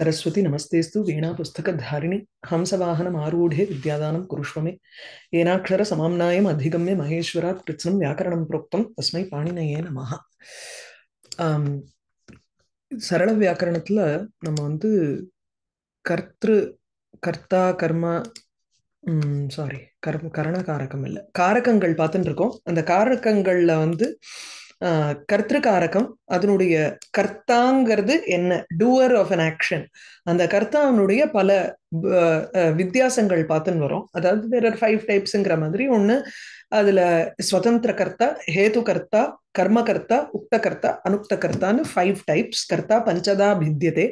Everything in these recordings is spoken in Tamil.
சரஸ்வதி நமஸ்தேஸ்து வீணா புஸ்தக ஹம்சவாஹனம் ஆரூடே வித்யாதானம் குருஷ்வமே ஏனாட்சர சமாம்நாயம் அதிகமே மகேஸ்வராத் கிருத்னம் வியாக்கரணம் புரோக்தம் தஸ்மை பாணினையே நம சரள வியாக்கரணத்துல நம்ம வந்து கர்த்திரு கர்த்தா கர்ம சாரி கர்ம கரண காரகம் இல்லை காரகங்கள் பார்த்துட்டு இருக்கோம் அந்த காரகங்கள்ல வந்து கர்த்திருக்காரகம் அதனுடைய கர்த்தாங்கிறது என்ன டூவர் ஆஃப் அன் ஆக்ஷன் அந்த கர்த்தாவினுடைய பல வித்தியாசங்கள் பார்த்துன்னு வரும் அதாவது வேற ஃபைவ் டைப்ஸுங்கிற மாதிரி ஒன்று அதில் சுதந்திர கர்த்தா ஹேது கர்த்தா கர்ம கர்த்தா உக்த கர்த்தா அனுக்த கர்த்தான்னு ஃபைவ் டைப்ஸ் கர்த்தா பஞ்சதா பித்தியதே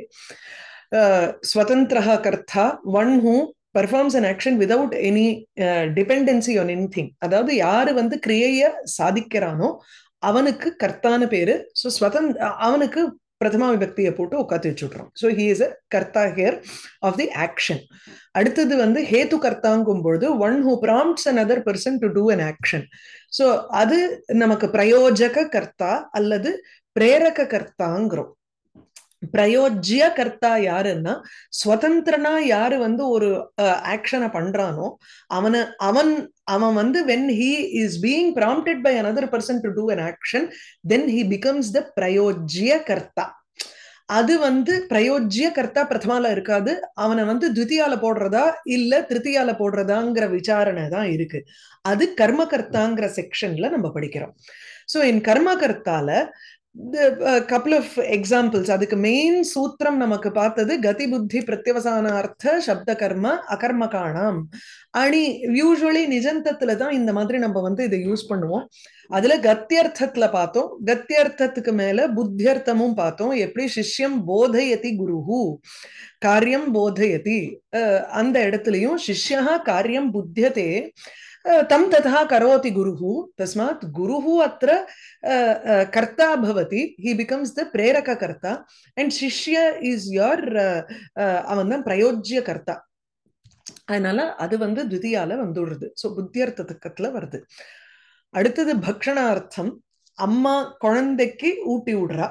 ஸ்வதந்திரா கர்த்தா one who performs an action without any dependency on anything அதாவது யாரு வந்து கிரியைய சாதிக்கிறானோ அவனுக்கு கர்த்தான பேரு ஸோ ஸ்வதந்த அவனுக்கு பிரதமா விபக்தியை போட்டு உட்காந்து வச்சுட்றோம் ஸோ ஹி இஸ் அ கர்த்தா ஹேர் ஆஃப் தி ஆக்ஷன் அடுத்தது வந்து ஹேத்து கர்த்தாங்கும் பொழுது one who prompts another person to do an action so அது நமக்கு பிரயோஜக கர்த்தா அல்லது பிரேரக கர்த்தாங்கிறோம் பிரயோஜ்ய கர்த்தா யாருன்னா ஸ்வதந்திரனா யாரு வந்து ஒரு ஆக்ஷனை பண்றானோ அவனை அவன் அவன் வந்து when he is being prompted by another person to do an action then he becomes the பிரயோஜ்ய கர்த்தா அது வந்து பிரயோஜ்ய கர்த்தா பிரதமால இருக்காது அவனை வந்து துத்தியால போடுறதா இல்ல திருத்தியால போடுறதாங்கிற விசாரணை தான் இருக்கு அது கர்ம கர்த்தாங்கிற செக்ஷன்ல நம்ம படிக்கிறோம் ஸோ என் கர்ம கர்த்தால கப்புள் ஆஃப் எக்ஸாம்பிள்ஸ் அதுக்கு மெயின் சூத்திரம் நமக்கு பார்த்தது கதி புத்தி பிரத்யவசானார்த்த சப்த கர்ம அகர்மகாணாம் அணி யூஸ்வலி நிஜந்தத்துல தான் இந்த மாதிரி நம்ம வந்து இதை யூஸ் பண்ணுவோம் அதுல கத்தியர்த்தத்துல பார்த்தோம் கத்தியர்த்தத்துக்கு மேல புத்தியர்த்தமும் பார்த்தோம் எப்படி சிஷ்யம் போதயதி குருஹு காரியம் போதயதி அந்த இடத்துலயும் சிஷ்யா காரியம் புத்தியதே ததா கரோதி குரு தஸ்மாத் तस्मात् அத்த கர்த்தா பவதி ஹி பிகம்ஸ் த பிரேரக கர்த்தா அண்ட் சிஷ்ய இஸ் யோர் அவன் பிரயோஜ்ய கர்த்தா அதனால அது வந்து திவிதியால வந்துடுறது ஸோ புத்தியர்த்தத்துக்கத்துல வருது அடுத்தது பக்ஷணார்த்தம் அம்மா குழந்தைக்கு ஊட்டி விடுறா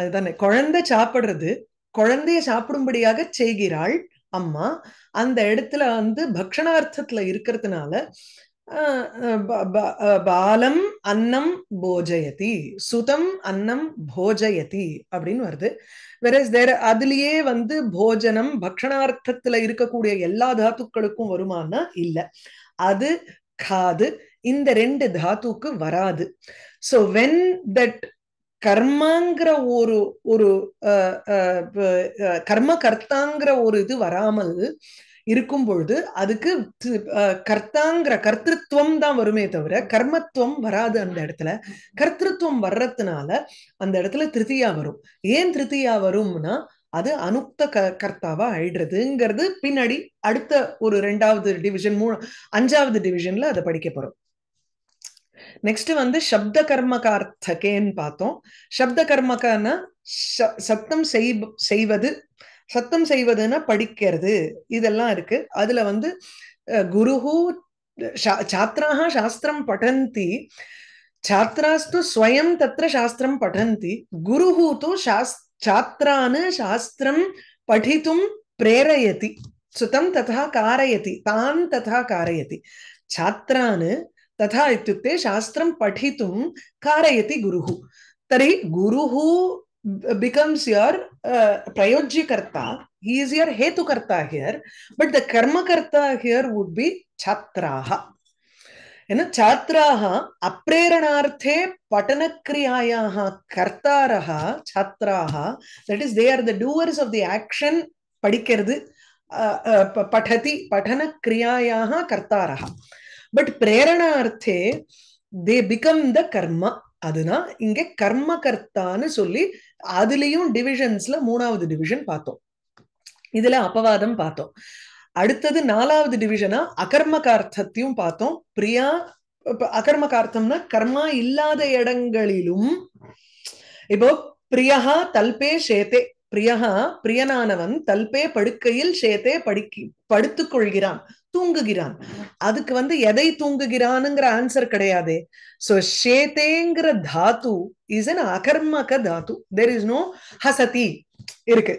அதுதானே குழந்தை சாப்பிடுறது குழந்தைய சாப்பிடும்படியாக செய்கிறாள் அம்மா அந்த இடத்துல வந்து பக்ஷணார்த்தத்துல இருக்கிறதுனால பாலம் அன்னம் போஜயதி சுதம் அன்னம் போஜயதி அப்படின்னு வருது வெரஸ் தேர் அதுலயே வந்து போஜனம் பக்ஷணார்த்தத்துல இருக்கக்கூடிய எல்லா தாத்துக்களுக்கும் வருமானா இல்ல அது காது இந்த ரெண்டு தாத்துக்கு வராது சோ வென் தட் கர்மாங்கிற ஒரு ஒரு கர்ம கர்த்தாங்கிற ஒரு இது வராமல் இருக்கும் பொழுது அதுக்கு கர்த்தாங்கிற கர்த்திருவம் தான் வருமே தவிர கர்மத்துவம் வராது அந்த இடத்துல கர்த்திருவம் வர்றதுனால அந்த இடத்துல திருத்தியா வரும் ஏன் திருத்தியா வரும்னா அது அனுப்த க கர்த்தாவா ஆயிடுறதுங்கிறது பின்னாடி அடுத்த ஒரு ரெண்டாவது டிவிஷன் மூணு அஞ்சாவது டிவிஷன்ல அதை படிக்க போறோம் நெக்ஸ்ட் வந்து சப்த கர்மகார்த்தகேன்னு பார்த்தோம் சப்த கர்மக்கான சத்தம் செய்வது சத்தம் செய்வதுன்னா படிக்கிறது இதெல்லாம் இருக்கு அதுல வந்து குருஹு சாத்திராக சாஸ்திரம் படந்தி छात्रास्तु स्वयं तत्र शास्त्रं पठन्ति குருஹு तु शास् छात्रान् शास्त्रं पठितुं प्रेरयति ததா तथा कारयति तान् तथा कारयति छात्रान् तथा शास्त्र शास्त्रं पठितुं कारयति गुरुः तर्हि गुरुः बिकम्स् uh, प्रयोज्यकर्ता ही इस् युर् हेतुकर्ता हियर बट् द कर्मकर्ता हियर् वुड् बि छात्रा छात्राः अप्रेरणार्थे पठनक्रियायाः कर्तारः छात्राः that is they are the doers of the action but பிரேரணா அர்த்தே தே பிகம் த கர்மா அதுதான் இங்க கர்ம கர்த்தான்னு சொல்லி அதுலயும் டிவிஷன்ஸ்ல மூணாவது டிவிஷன் பார்த்தோம் இதுல அப்பவாதம் பார்த்தோம் அடுத்தது நாலாவது டிவிஷனா அகர்மகார்த்தத்தையும் பார்த்தோம் பிரியா அகர்மகார்த்தம்னா கர்மா இல்லாத இடங்களிலும் இப்போ பிரியா தல்பே சேத்தே பிரியகா பிரியனானவன் தல்பே படுக்கையில் சேத்தே படுக்கி படுத்துக் கொள்கிறான் தூங்குகிறான் அதுக்கு வந்து எதை தூங்குகிறான்ங்கிற ஆன்சர் கிடையாது சோ ஷேதேங்கிற தாத்து இஸ் அன் அகர்மக தாத்து தெர் இஸ் நோ ஹசதி இருக்கு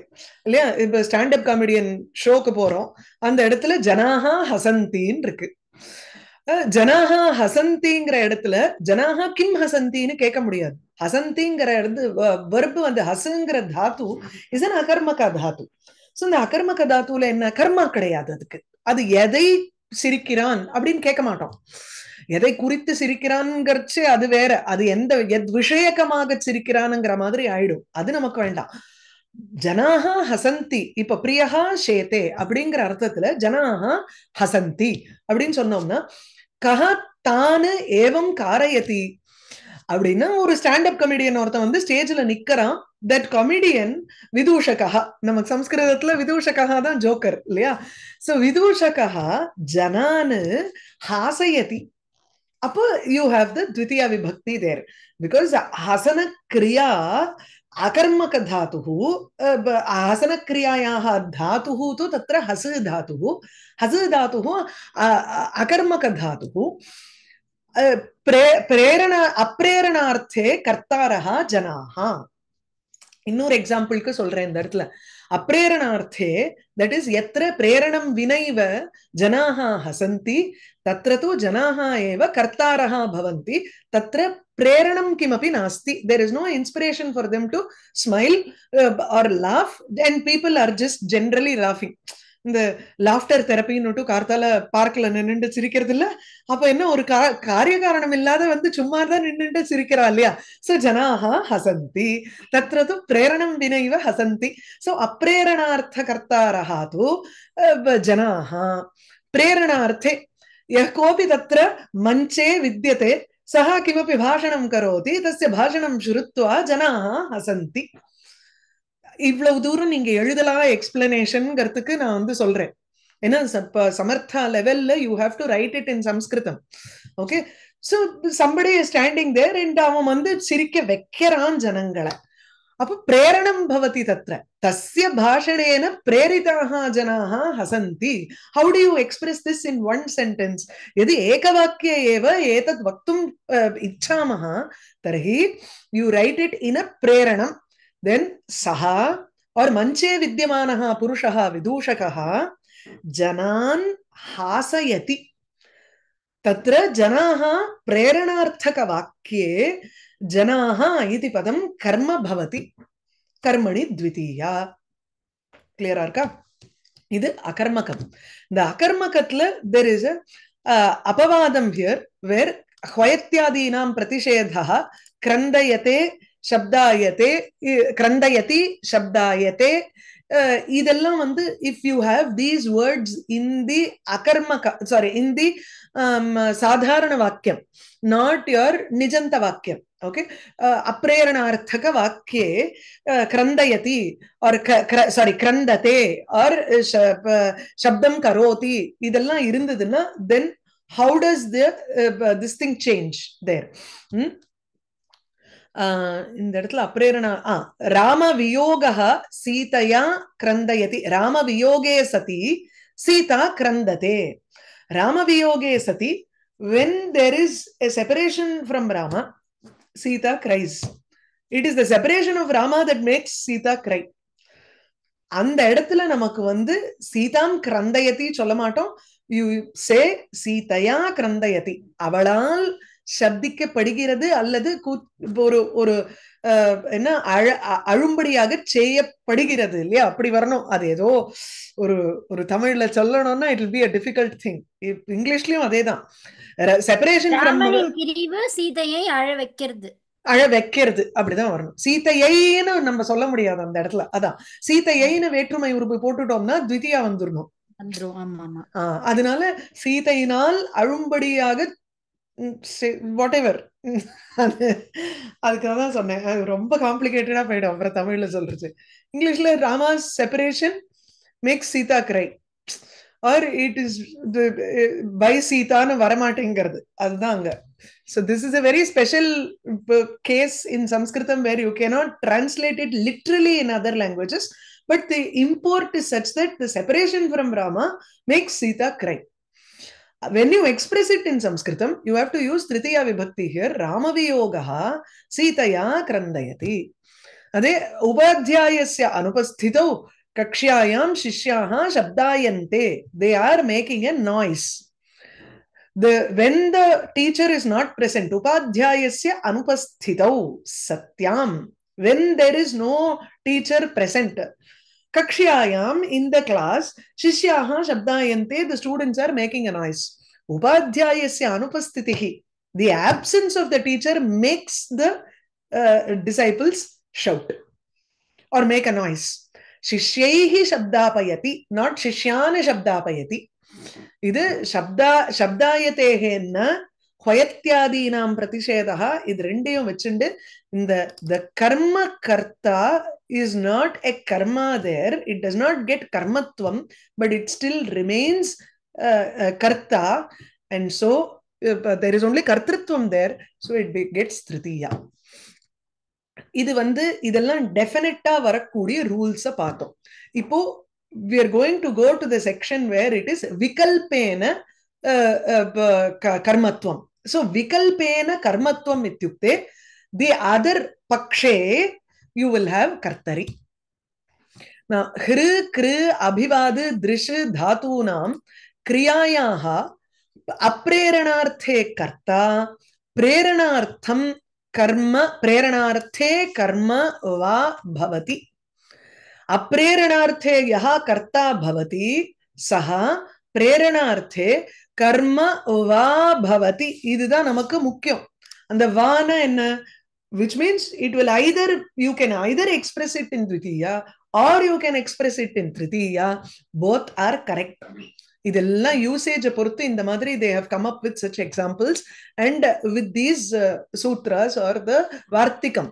இல்லையா இப்ப ஸ்டாண்டப் காமெடியன் ஷோக்கு போறோம் அந்த இடத்துல ஜனாகா ஹசந்தின்னு இருக்கு ஜனாக ஹசந்திங்கிற இடத்துல ஜனாகா கிம் ஹசந்தின்னு கேட்க முடியாது ஹசந்திங்கிற இடத்து வறுப்பு வந்து ஹசுங்கிற தாத்து இஸ் அன் அகர்மகா தாத்து ஸோ இந்த அகர்மக தாத்துல என்ன கர்மா கிடையாது அதுக்கு அது எதை சிரிக்கிறான் அப்படின்னு கேட்க மாட்டோம் எதை குறித்து சிரிக்கிறான்ங்கிறச்சு அது வேற அது எந்த எத் விஷயக்கமாக சிரிக்கிறானுங்கிற மாதிரி ஆயிடும் அது நமக்கு வேண்டாம் ஜனாக ஹசந்தி இப்ப பிரியகா சேத்தே அப்படிங்கிற அர்த்தத்துல ஜனாக ஹசந்தி அப்படின்னு சொன்னோம்னா கஹா தானு ஏவம் காரயதி அப்படின்னா ஒரு ஸ்டாண்ட் அப் கமெடியன் ஒருத்தன் வந்து ஸ்டேஜ்ல நிக்கிறான் தட் காமெடியன் விதூஷகா நமக்கு சம்ஸ்கிருதத்துல விதூஷகா தான் ஜோக்கர் இல்லையா சோ விதூஷகா ஜனானு ஹாசயதி அப்போ யூ ஹாவ் த த்விதியா விபக்தி தேர் பிகாஸ் ஹசன கிரியா अकर्मक धा हसन क्रिया धा तो त्र हस धा हस हस् अकर्मक धा प्रे प्रेरण अप्रेरणार्थे कर्ता जना इन एक्सापल के सोल अर्थल अप्रेरणार्थे दट् इस् यत्र प्रेरणं विनैव जनाः हसन्ति तत्र तु जनाः एव प्रेरणं किमपि நாஸ்தி there is no inspiration for them to smile or laugh and people are just generally லாஃபிங் இந்த லாஃப்டர் தெரப்பின்னு கார்த்தால பார்க்ல நின்றுட்டு சிரிக்கிறது இல்ல அப்ப என்ன ஒரு காரிய காரணம் இல்லாத வந்து சும்மா தான் நின்றுட்டு சிரிக்கிறா இல்லையா சோ ஜனாஹா ஹசந்தி தத்ரது பிரேரணம் வினைவ ஹசந்தி சோ அப்பிரேரணார்த்த கர்த்தாரஹா தூ ஜனாஹா பிரேரணார்த்தே யः கோபி தத்திர மஞ்சே வித்தியதே सः கிமபி பாஷணம் கரோதி தச பாஷணம் श्रुत्वा ஜனா हसन्ति இவ்வளவு தூரம் நீங்க எழுதலாம் எக்ஸ்பிளனேஷன்ங்கிறதுக்கு நான் வந்து சொல்றேன் ஏன்னா சமர்த்தா லெவல்ல you have to write it in Samskritam okay so somebody standing there and அவன் வந்து சிரிக்க வைக்கிறான் ஜனங்களை अप प्रेरण भवति तत्र तस्य भाषणेन प्रेरिताः जनाः हसन्ति how do you express this in one sentence यदि एकवाक्ये एव एतद् वक्तुम् इच्छामः तर्हि you write it in a प्रेरणं देन् सः और् मञ्चे विद्यमानः पुरुषः विदूषकः जनान् हासयति तत्र जनाः प्रेरणार्थकवाक्ये ஜனாக இது பதம் கர்ம பவதி கர்மணி த்விதீயா கிளியரா இருக்கா இது அகர்மகம் இந்த அகர்மகத்துல தெர் இஸ் அபவாதம் ஹியர் வேர் ஹயத்தியாதீனாம் பிரதிஷேதா கிரந்தயத்தே சப்தாயத்தே கிரந்தயதி சப்தாயத்தே இதெல்லாம் வந்து if you have these words in the அகர்மக சாரி இன் தி சாதாரண வாக்கியம் நாட் யுவர் நிஜந்த வாக்கியம் ஓகே அப்பிரேரணார்த்தக வாக்கியே கிரந்தயதி ஆர் சாரி கிரந்ததே ஆர் சப்தம் கரோதி இதெல்லாம் இருந்ததுன்னா then how does this thing change there இந்த இடத்துல அப்பிரேரணா ஆஹ் ராம வியோகா சீதையா கிரந்தயதி ராம வியோகே சதி சீதா கிரந்ததே ராம வியோகே சதி when there is a separation from Rama Sita cries it is the separation of Rama that makes Sita cry அந்த இடத்துல நமக்கு வந்து சீதாம் கிரந்தயத்தி சொல்ல மாட்டோம் யூ சே சீதையா கிரந்தயதி அவளால் சப்திக்கப்படுகிறது அல்லது ஒரு ஒரு என்ன அழ அழும்படியாக செய்யப்படுகிறது இல்லையா அப்படி வரணும் அது ஏதோ ஒரு ஒரு தமிழ்ல சொல்லணும்னா it will be a difficult thing இங்கிலீஷ்லயும் அதே தான் செப்பரேஷன் பிரிவு சீதையை அழ வைக்கிறது அழ வைக்கிறது அப்படிதான் வரணும் சீத்தையைன்னு நம்ம சொல்ல முடியாது அந்த இடத்துல அதான் சீத்தையைன்னு வேற்றுமை உறுப்பு போட்டுட்டோம்னா த்விதியா வந்துடணும் அதனால சீதையினால் அழும்படியாக வாட் எவர் அது அதுக்காக தான் சொன்னேன் அது ரொம்ப காம்ப்ளிகேட்டடா போயிடும் அப்புறம் தமிழ்ல சொல்றது இங்கிலீஷ்ல Rama separation makes Sita cry or it is by சீதான்னு வரமாட்டேங்கிறது அதுதான் அங்க so this is a very special case in Samskritam where you cannot translate literally in other languages but the import is such that the separation from Rama makes Sita cry when you express it in sanskritam you have to use tritiya vibhakti here ramaviyogaha sitaya krandayati அதே உபாத்தியாயஸ்ய அனுபஸ்திதௌ kakshayam shishyaha shabdayante. They are making a noise. The, when the teacher is not present, upadhyayasya anupasthitau satyam. When there is no teacher present, kakshayam in the class, shishyaha shabdayante, the students are making a noise. Upadhyayasya anupasthitihi. The absence of the teacher makes the uh, disciples shout or make a noise. சிஷ்யை சப்தாபயதி நாட் சிஷ்யான சப்தாபயதி இது சப்தா சப்தாயத்தேகேன்னா ஹொயத்தியாதீனாம் பிரதிஷேதா இது ரெண்டையும் வச்சுண்டு இந்த த கர்ம கர்த்தா இஸ் நாட் எ கர்மா there it does not get கர்மத்துவம் பட் இட் ஸ்டில் ரிமைன்ஸ் கர்த்தா and so there is only கர்த்திருவம் தேர் ஸோ இட் கெட்ஸ் திருத்தீயா இது வந்து இதெல்லாம் டெஃபினட்டா வரக்கூடிய ரூல்ஸை பார்த்தோம் இப்போ we are going to go to the section where it is விகல்பேன கர்மத்துவம் ஸோ விகல்பேன கர்மத்துவம் இத்தியுக்தே தி அதர் பக்ஷே யூ வில் ஹாவ் கர்த்தரி ஹிரு கிரு அபிவாது திருஷு தாத்தூனாம் கிரியாயாக அப்ரேரணார்த்தே கர்த்தா பிரேரணார்த்தம் कर्म प्रेरणार्थे कर्म वा भवति अप्रेरणार्थे यः कर्ता भवति सः प्रेरणार्थे கர்ம வா பவதி இதுதான் நமக்கு முக்கியம் அந்த வான என்ன which means it will either you can either express it in திருத்தீயா or you can express it in திருத்தீயா போத் ஆர் கரெக்ட் இதெல்லாம் யூசேஜை பொறுத்து இந்த மாதிரி they have come up with such examples and with these sutras are the வார்த்திகம்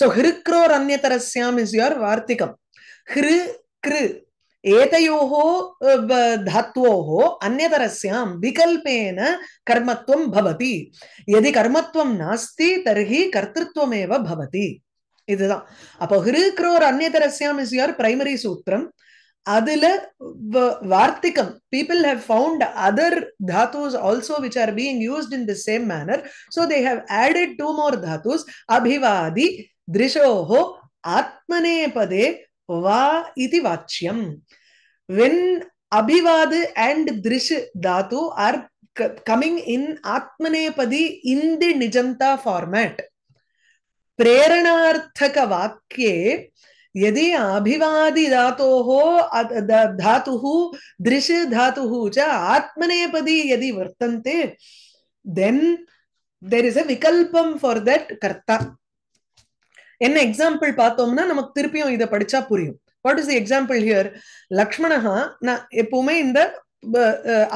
ஸோ ஹிருக்ரோர் ரன்யதரஸ்யாம் இஸ் யுவர் வார்த்திகம் ஹிரு கிரு ஏதையோஹோ தாத்வோஹோ அந்நதரஸ்யாம் விகல்பேன கர்மத்துவம் பவதி எதி கர்மத்துவம் நாஸ்தி தர்ஹி கர்த்திருவமேவ பவதி இதுதான் அப்போ ஹிருக்ரோர் க்ரோர் இஸ் யுவர் பிரைமரி சூத்திரம் adila vartikam people have found other dhatus also which are being used in the same manner so they have added two more dhatus abhivadi drishoho atmane pade va iti vachyam when abhivad and drish dhatu are coming in atmanepadi in the nijanta format प्रेरणार्थकवाक्ये यदि अभिवादिधातोः धातुः दृश धातुः च आत्मनेपदी यदि वर्तन्ते देन् தேர் இஸ் அ விகல்பம் ஃபார் தட் கர்த்தா என்ன எக்ஸாம்பிள் பார்த்தோம்னா நமக்கு திருப்பியும் இதை படிச்சா புரியும் what is the example here லக்ஷ்மணஹா நான் எப்பவுமே இந்த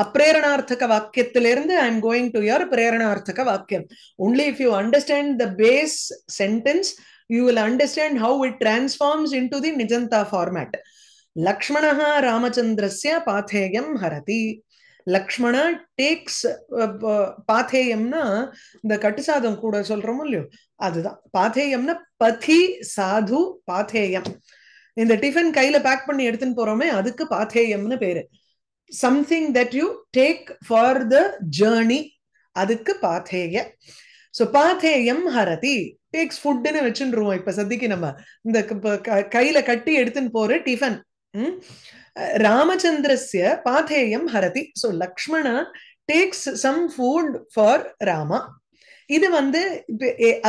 அப்ரேரணார்த்தக வாக்கியத்திலிருந்து I am going to your பிரேரணார்த்தக வாக்கியம் only if you understand the base sentence you will understand how it transforms into the நிஜந்தா ஃபார்மேட் Lakshmanaha Ramachandrasya Patheyam ஹரதி Lakshmana டேக்ஸ் பாத்தேயம்னா இந்த கட்டு சாதம் கூட சொல்றோம் இல்லையோ அதுதான் பாத்தேயம்னா பதி சாது பாத்தேயம் இந்த டிஃபன் கையில பேக் பண்ணி எடுத்துன்னு போறோமே அதுக்கு பாத்தேயம்னு பேரு something that you take for the journey அதுக்கு பாத்தேய சோ பாத்தேயம் ஹரதி டேக்ஸ் ஃபுட்டுன்னு வச்சுருவோம் இப்ப சத்திக்கு நம்ம இந்த கையில கட்டி எடுத்துன்னு போற டிஃபன் ராமச்சந்திரஸ்ய பாதேயம் ஹரதி so Lakshmana takes some food for Rama இது வந்து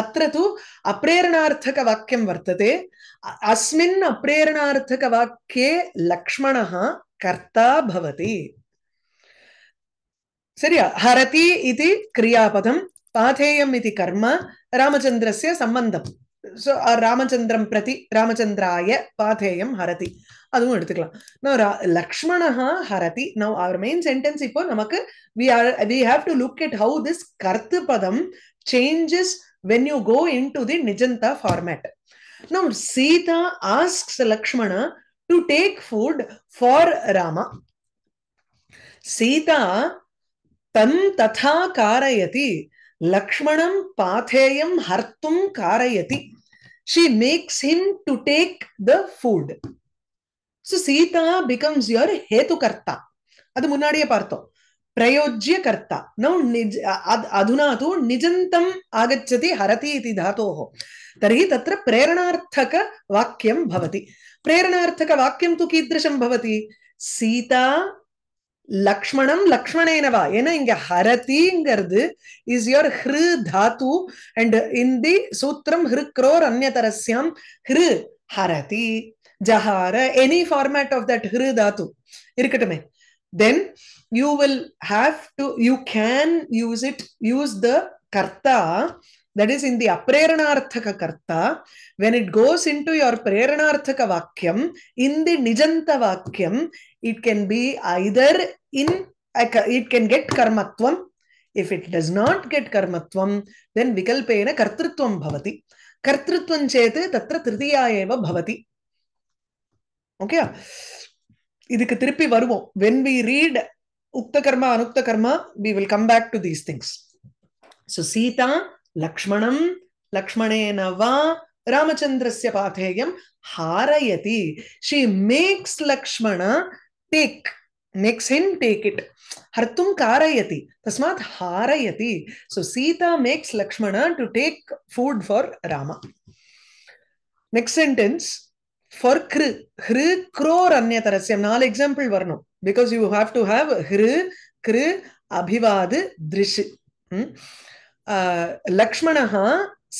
அத்த தூ அப்ரேரணார்த்தக வாக்கியம் வர்த்ததே அஸ்மின் அப்பிரேரணார்த்தக வாக்கியே லக்ஷ்மணா கர்த்தா பவதி சரியா ஹரதி இது கிரியாபதம் பாதேயம் இது கர்ம रामचन्द्रस्य சம்பந்தம் ஸோ ராமச்சந்திரம் பிரதி ராமச்சந்திராய பாதேயம் ஹரதி அதுவும் எடுத்துக்கலாம் நோ லக்ஷ்மணஹா ஹரதி நவ் அவர் மெயின் சென்டென்ஸ் இப்போ நமக்கு we are we have to look at how this கர்த்து பதம் changes when you go into the நிஜந்தா format no Sita asks Lakshmana to take food for Rama Sita தன் ததா காரயதி लक्ष्मणं पाथेयं हर्तुं कारयति makes him to to take the food so sita becomes your hetukarta adu munnadiye parthom प्रयोज्य कर्ता नौ निज अधुना तु निजन्तम् आगच्छति हरति इति धातोः तर्हि तत्र प्रेरणार्थकवाक्यं भवति प्रेरणार्थकवाक्यं तु कीदृशं भवति सीता லக்ஷ்மணம் லக்ஷ்மணேனவா ஏன்னா இங்க ஹரதிங்கிறது இஸ் யோர் ஹிரு தாத்து அண்ட் இந்தி சூத்திரம் ஹிருக்ரோர் அந்நதரஸ்யாம் ஹிரு ஹரதி ஜஹார எனி ஃபார்மேட் ஆஃப் தட் ஹிரு தாத்து இருக்கட்டுமே then you will have to you can use it use the கர்த்தா that is in the apreranaarthaka karta when it goes into your preranaarthaka vakyam in the nijanta vakyam it can be either in it can get karmatvam if it does not get karmatvam then vikalpena kartrutvam bhavati kartrutvam chet tatra tritiya bhavati okay இதுக்கு திருப்பி வருவோம் when we read ukta karma anukta karma we will come back to these things so sita லக்ஷ்மணம் லக்ஷ்மணேன வா ராமச்சந்திரஸ்ய பாத்தேயம் ஹாரயதி she makes Lakshmana take makes him take it. Hartum karayati. Tasmat harayati. So Sita makes Lakshmana to take food for Rama. Next sentence. For Kr, Hri Kror Anyatarasyam. Now, example Varno. Because you have to have Hri, Kr, Abhivad, Drish. Hmm? லக்ஷ்மணஹா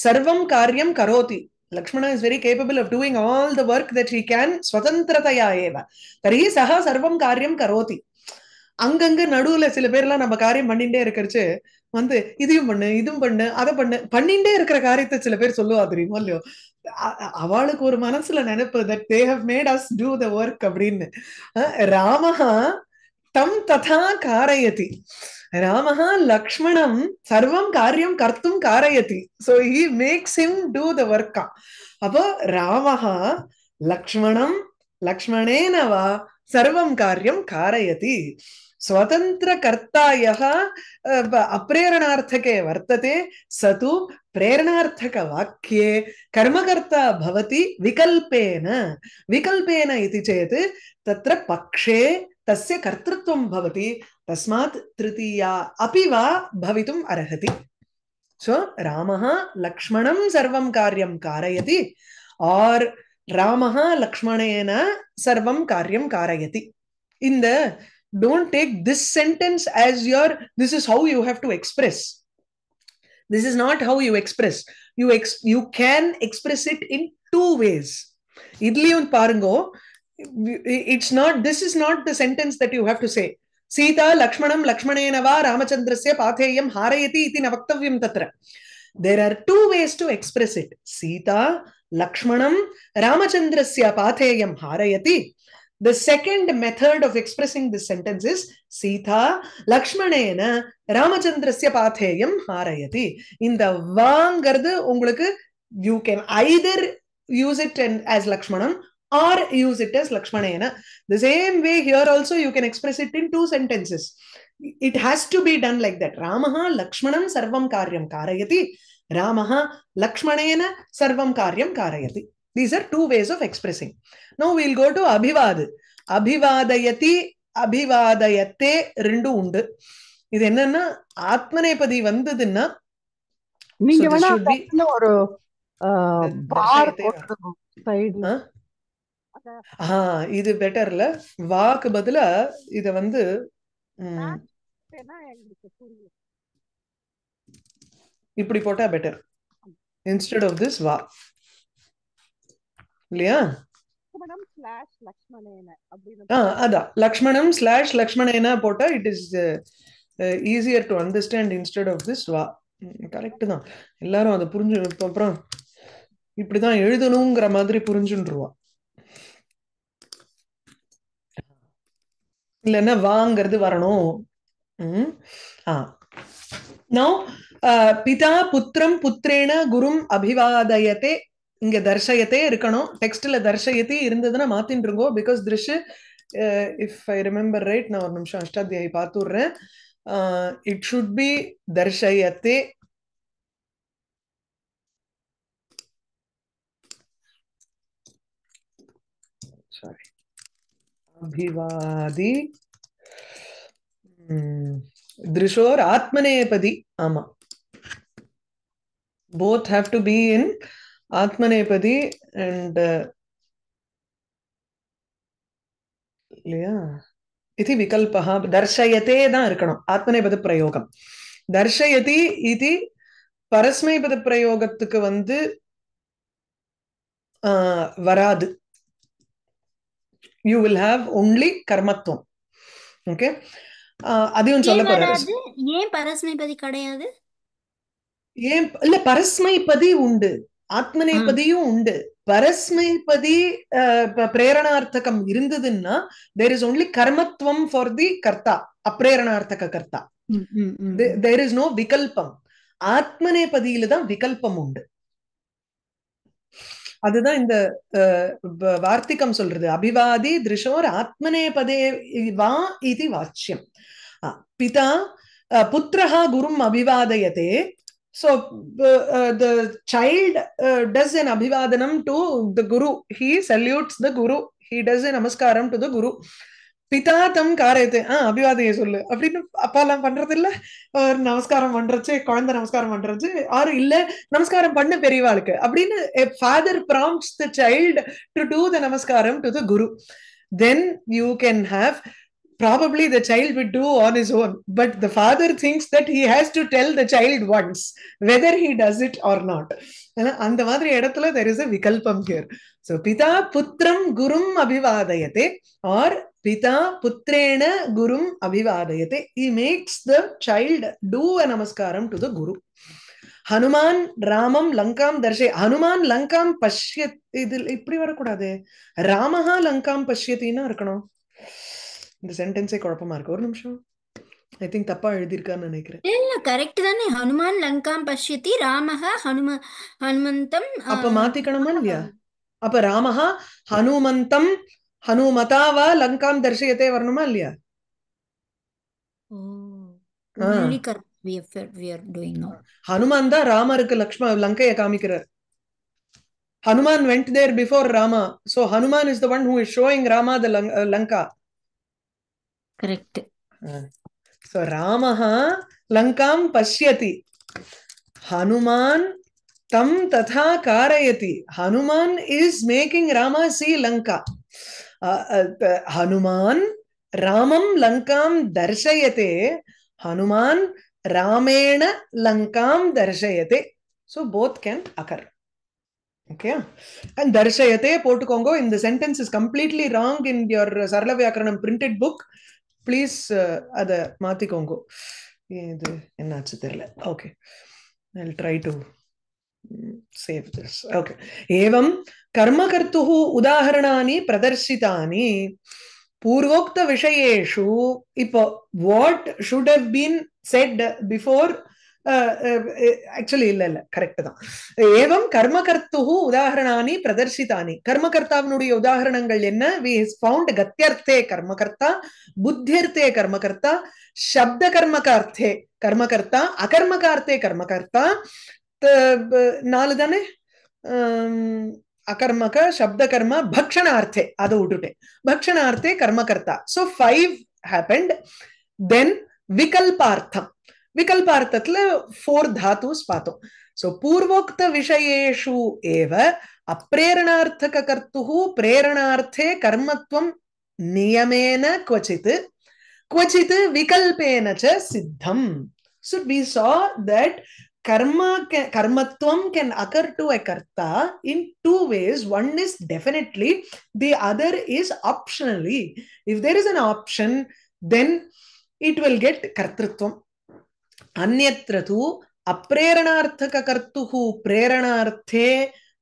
சர்வம் காரியம் கரோதி Lakshmana is very capable of doing all the work that he can சுதந்திரதையா ஏவ தர்ஹி சகா சர்வம் காரியம் கரோதி அங்கங்க நடுவுல சில பேர்லாம் நம்ம காரியம் பண்ணிட்டே இருக்கிறச்சு வந்து இதையும் பண்ணு இதுவும் பண்ணு அதை பண்ணு பண்ணிட்டே இருக்கிற காரியத்தை சில பேர் சொல்லுவா தெரியுமோ இல்லையோ அவளுக்கு ஒரு மனசுல நினைப்பு that they have made us do the work அப்படின்னு ராமஹா தம் ததா காரயதி रामः लक्ष्मणं सर्वं कार्यं कर्तुं कारयति so he makes him do the work अप रामः लक्ष्मणं लक्ष्मणेन वा सर्वं कार्यं कारयति स्वतन्त्रकर्तायः अप्रेरणार्थके वर्तते स तु प्रेरणार्थकवाक्ये कर्मकर्ता भवति विकल्पेन विकल्पेन इति चेत् तत्र पक्षे तस्य कर्तृत्वं भवति तस्मात् तृतीया अपि वा भवितुम् अर्हति सो रामः लक्ष्मणं सर्वं कार्यं कारयति आर् रामः लक्ष्मणेन सर्वं कार्यं कारयति in the don't take this sentence as your this is how you have to express this is not how you express you ex you can express it in two ways idli un parungo it's not this is not the sentence that you have to say Sita लक्ष्मणं लक्ष्मणेन वा रामचन्द्रस्य पाथेयं हारयति इति न वक्तव्यं तत्र there are two ways to express it Sita लक्ष्मणं रामचन्द्रस्य पाथेयं हारयति The second method of expressing this sentence is Sita Lakshmanena Ramachandrasya Patheyam Harayati. In the Vangardu, you can either use it and, as Lakshmanam or use it as Lakshmanayana. The same way here also you can express it in two sentences. It has to be done like that. Ramaha Lakshmanam Sarvam Karyam Karayati. Ramaha Lakshmanayana Sarvam Karyam Karayati. These are two ways of expressing. Now we'll go to Abhivad. Abhivadayati, Abhivadayate ரெண்டும் உண்டு இது என்னன்னா ஆத்மநேபதி வந்ததுன்னா நீங்க வேணா ஒரு பார் சைடு ஆஹ் இது பெட்டர்ல வாக்கு பதிலா இத வந்து இப்படி போட்டா பெட்டர் இன்ஸ்டெட் ஆஃப் திஸ் வா இல்லையா அதான் லக்ஷ்மணம் ஸ்லாஷ் போட்டா it is easier to off தான் எல்லாரும் அதை இப்படிதான் எழுதணுங்கிற மாதிரி புரிஞ்சுருவா இல்லைன்னா வாங்கிறது வரணும் ஆ நோ பிதா புத்திரம் புத்திரேன குரும் அபிவாதயத்தை இங்க தர்ஷயத்தே இருக்கணும் டெக்ஸ்ட்ல தர்சயத்தே இருந்ததுன்னா மாத்தின்றுங்கோ பிகாஸ் திருஷ் இஃப் ஐ ரிமெம்பர் ரைட் நான் ஒரு நிமிஷம் அஷ்டாத்தியாயி பார்த்துடுறேன் இட் ஷுட் பி தர்ஷயத்தே அபிவாதி திருஷோர் ஆத்மநேபதி ஆமா both have to be in ஆத்மநேபதி அண்ட் இல்லையா இது விகல்பா தர்ஷயத்தே தான் இருக்கணும் ஆத்மநேபத பிரயோகம் தர்ஷயதி இது பரஸ்மைபத பிரயோகத்துக்கு வந்து வராது யூ வில் ஹாவ் ஒன்லி கர்மத்துவம் ஓகே அதையும் சொல்ல போறாரு ஏன் பரஸ்மைபதி கிடையாது ஏன் இல்ல பரஸ்மைபதி உண்டு ஆத்மநேபதியும் உண்டு பரஸ்மைபதி பிரேரணார்த்தகம் இருந்ததுன்னா தேர் இஸ் ஒன்லி கர்மத்துவம் ஃபார் தி கர்த்தா அப்பிரேரணார்த்தக கர்த்தா தேர் இஸ் நோ விகல்பம் ஆத்மநேபதியில தான் விகல்பம் உண்டு அதுதான் இந்த வார்த்திகம் சொல்றது அபிவாதி திருஷோர் ஆத்மநேபதே வா இது வாச்சியம் பிதா புத்திரஹா குரும் அபிவாதயதே so uh, the child uh, does an abhivadanam to the guru he salutes the guru he does a namaskaram to the guru பிதா தம் காரியத்து ஆஹ் அபிவாதையை சொல்லு அப்படின்னு அப்பா எல்லாம் பண்றது இல்ல ஒரு நமஸ்காரம் பண்றச்சு குழந்தை நமஸ்காரம் பண்றது ஆறு இல்ல நமஸ்காரம் பண்ண பெரியவாளுக்கு அப்படின்னு father prompts the child to do the namaskaram to the guru then you can have probably the child would do on his own but the father thinks that he has to tell the child once whether he does it or not அந்த மாதிரி இடத்துல தெர் இஸ் அ விகல்பம் ஹியர் ஸோ பிதா புத்திரம் குரும் அபிவாதயத்தை ஆர் பிதா புத்திரேன குரும் அபிவாதயத்தை he makes the child do a namaskaram to the குரு ஹனுமான் ராமம் லங்காம் தர்ஷே ஹனுமான் லங்காம் பஷ்ய இதில் இப்படி வரக்கூடாது ராமஹா லங்காம் பஷ்யத்தின்னா இருக்கணும் இந்த சென்டென்ஸே குழப்பமா இருக்கு ஒரு நிமிஷம் ஐ திங்க் தப்பா எழுதியிருக்கான்னு நினைக்கிறேன் இல்ல கரெக்ட் தானே ஹனுமான் லங்காம் பஷ்யதி ராமஹா ஹனும ஹனுமந்தம் அப்ப மாத்திக்கணுமா இல்லையா அப்ப ராமஹா ஹனுமந்தம் ஹனுமதாவா லங்காம் தர்ஷயத்தை வரணுமா இல்லையா ஹனுமான் தான் ராமருக்கு லக்ஷ்ம லங்கைய காமிக்கிறார் Hanuman went there before Rama so Hanuman is the one who is showing Rama the Lanka correct so ராமஹ லங்காம் பஷ்யதி ஹனுமான் தம் ததா காரயதி Hanuman is making Rama see Lanka Hanuman ராமம் லங்காம் தர்சயத்தே ஹனுமான் ராமேண லங்காம் தர்சயத்தே ஸோ போத் கேன் அகர் ஓகே அண்ட் தர்ஷயத்தே போட்டுக்கோங்கோ இந்த sentence is completely wrong in your சரள வியாக்கரணம் பிரிண்டட் புக் ப்ளீஸ் அதை மாத்திக்கோங்கோ இது என்னாச்சு தெரியல okay I try to save this okay ఏవం కర్మకర్తు ఉదాహరణాన్ని ప్రదర్శితాన్ని పూర్వోక్త విషయేషు இப்போ what should have been said before actually இல்ல இல்ல கரெக்ட் தான் ஏவம் கர்மகர்த்து உதாகரணானி பிரதர்சித்தானி கர்மகர்த்தாவினுடைய உதாகரணங்கள் என்ன வி இஸ் பவுண்ட் கத்தியர்த்தே கர்மகர்த்தா புத்தியர்த்தே கர்மகர்த்தா சப்த கர்மகார்த்தே கர்மகர்த்தா அகர்மகார்த்தே கர்மகர்த்தா नाल अकर्मक शब्दकर्म कर्म भक्षण अर्थे अद उठे भक्षण कर्मकर्ता सो फाइव हैपेंड देन विकल्पार्थम विकल्पार्थत फोर धातु पातो सो पूर्वोक्त विषयेषु एव अप्रेरणार्थक कर्तु प्रेरणार्थे कर्मत्वम नियमेन क्वचित क्वचित विकल्पेन च सिद्धम so we saw that karma can, karmatvam can occur to a karta in two ways one is definitely the other is optionally if there is an option then it will get kartritvam anyatra tu अप्रेरणार्थककर्तुः प्रेरणार्थे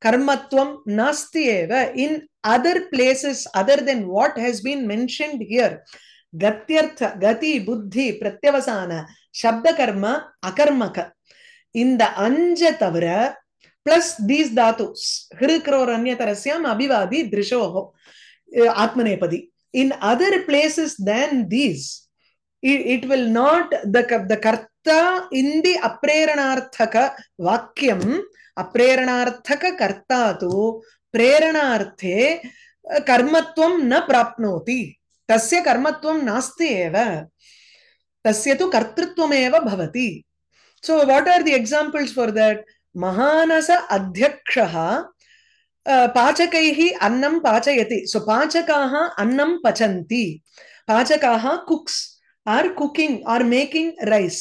कर्मत्वं नास्ति एव in other places other than what has been mentioned here गत्यर्थ गति बुद्धि प्रत्यवसान शब्दकर्म अकर्मक இந்த அஞ்ச தவிர பிளஸ் தீஸ் தாத்துஸ் ஹிருக்கிறோர் அந்நியதரஸ்யாம் அபிவாதி திருஷோகோ ஆத்மநேபதி in other places than these it, it will not the the karta in the apreranarthaka vakyam apreranarthaka karta tu प्रेरणार्थे कर्मत्वं न प्राप्नोति तस्य कर्मत्वं नास्ति एव तस्य तु कर्तृत्वमेव भवति So what are the examples for that? Mahanasa adhyakshaha पाचकैः अन्नं पाचयति सो पाचकाः अन्नं पचन्ति पाचकाः cooks are cooking are making rice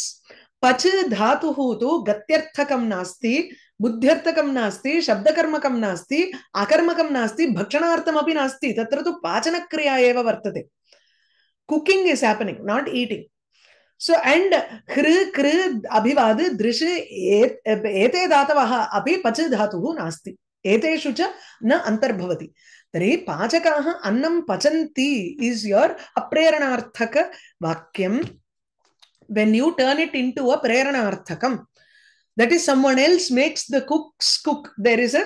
पच् धातुः तु गत्यर्थकं नास्ति बुद्ध्यर्थकं नास्ति शब्दकर्मकं नास्ति अकर्मकं नास्ति भक्षणार्थमपि नास्ति तत्र तु पाचनक्रिया एव वर्तते cooking is happening not eating so and हृ कृ अभिवाद् दृश् एते धातवः अपि पच धातुः नास्ति एतेषु च न अन्तर्भवति तर्हि पाचकाः अन्नं पचन्ति इस् योर् अप्रेरणार्थकवाक्यं when you turn it into a preranarthakam that is someone else makes the cooks cook there is a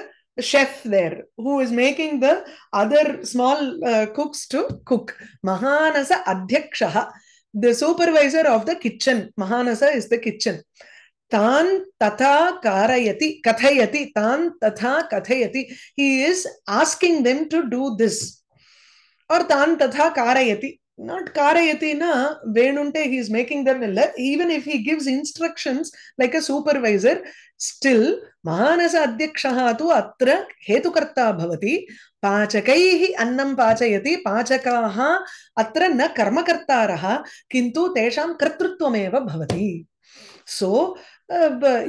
chef there who is making the other small uh, cooks to cook mahanasa adhyakshaha the supervisor of the kitchen mahanasa is the kitchen tan tatha karayati kathayati tan tatha kathayati he is asking them to do this or tan tatha karayati not karayati na venunte he is making them illa even if he gives instructions like a supervisor still mahanasa adhyakshaha tu atra hetukarta bhavati पाचकैः अन्नं पाचयति पाचकाः अत्र न कर्मकर्तारः किन्तु तेषां कर्तृत्वमेव भवति सो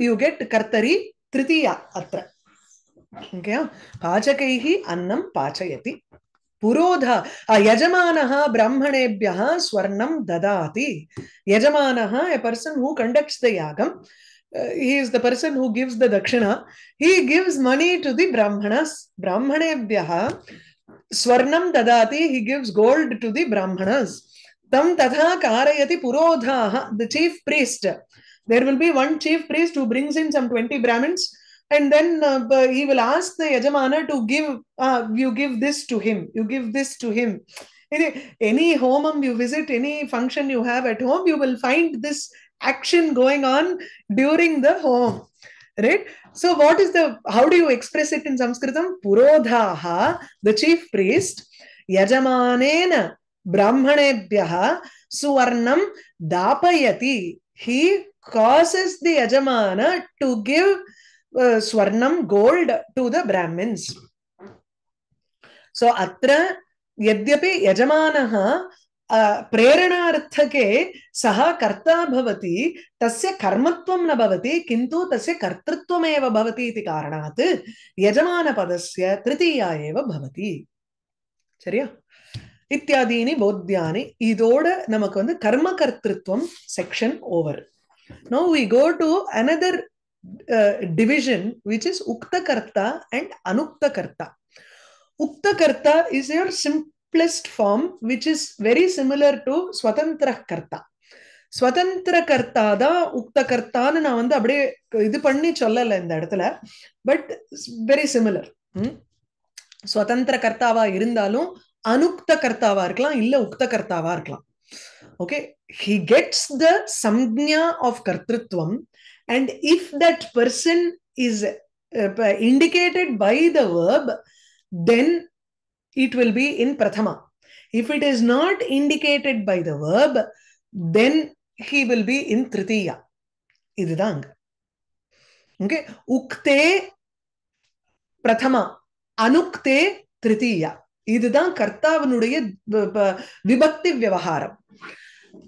यु गेट् कर्तरि तृतीया अत्र पाचकैः अन्नं पाचयति पुरोध यजमानः ब्राह्मणेभ्यः स्वर्णं ददाति यजमानः a person who conducts the यागम् he is the person who gives the dakshina he gives money to the brahmanas brahmanebhyah swarnam dadati he gives gold to the brahmanas tam tatha karayati purodhaah the chief priest there will be one chief priest who brings in some 20 brahmins and then uh, he will ask the yajamana to give uh, you give this to him you give this to him any, any home you visit any function you have at home you will find this action going on during the home right so what is the how do you express it in sanskritam purodhaha the chief priest yajamanena brahmanebhyah suvarnam dapayati he causes the yajamana to give स्वर्णं gold to the brahmins so अत्र यद्यपि यजमानः प्रेरणार्थके सः कर्ता भवति तस्य कर्मत्वं न भवति किन्तु तस्य कर्तृत्वमेव भवति इति कारणात् यजमानपदस्य तृतीया एव भवति சரியா இத்தியாதீனி போத்தியானி இதோட நமக்கு வந்து கர்ம கர்த்தத்துவம் section over now we go to another division which is Ukta Karta and Anukta Karta. Ukta Karta is your simplest form which is very similar to Swatantra ஸ்வதந்திர கர்த்தா தான் உக்த கர்த்தான்னு நான் வந்து அப்படியே இது பண்ணி சொல்லலை இந்த இடத்துல பட் வெரி சிமிலர் ஸ்வதந்திர கர்த்தாவா இருந்தாலும் அனுக்த கர்த்தாவா இருக்கலாம் இல்ல உக்த கர்த்தாவா இருக்கலாம் ஓகே ஹி கெட்ஸ் த சம்ஞா ஆஃப் கர்த்திருவம் and if that person is uh, indicated by the verb, then it will be in pratama. If it is not indicated by the verb, then he will be in Tritiya. Ididang. Okay. Ukte Prathama. Anukte Tritiya. Ididang Kartavanudaya Vibhakti Vyavaharam.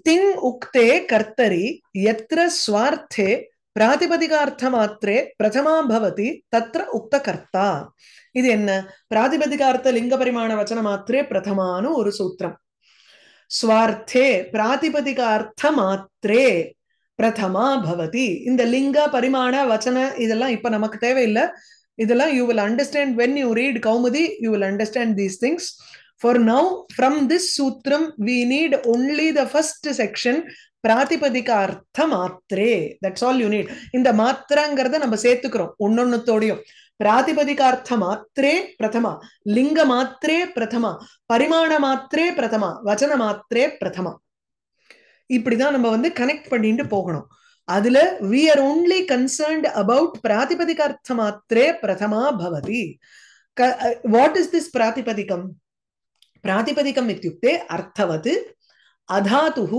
Ting ukte kartari yatra swarthe பிராதிபதிகார்த்தமாத்திரே பிரதமா பவதி தத்ர உக்தகர்த்தா இது என்ன பிராதிபதிகார்த்த லிங்க பரிமாண வச்சன மாத்திரே பிரதமானு ஒரு சூத்திரம் ஸ்வார்த்தே பிராதிபதிகார்த்த மாத்திரே பிரதமா பவதி இந்த லிங்க பரிமாண வச்சன இதெல்லாம் இப்ப நமக்கு தேவையில்லை இதெல்லாம் you will understand when you read Kaumudi you will understand these things For now, from this sutram, we need only the first section, பிராதிபதிக அர்த்த மாத்திரே தட்ஸ் ஆல் யூ நீட் இந்த மாத்திராங்கிறத நம்ம சேர்த்துக்கிறோம் ஒன்னொன்னுத்தோடையும் பிராதிபதிகார்த்த மாத்திரே பிரதமா லிங்க மாத்திரே பிரதமா பரிமாண மாத்திரே பிரதமா வச்சன மாத்திரே பிரதமா இப்படிதான் நம்ம வந்து கனெக்ட் பண்ணிட்டு போகணும் அதுல we are only concerned about பிராதிபதிகார்த்த மாத்திரே பிரதமா பவதி வாட் இஸ் திஸ் பிராதிபதிகம் प्रातिपदिकम् இத்தியுக்தே அர்த்தவது अधातुः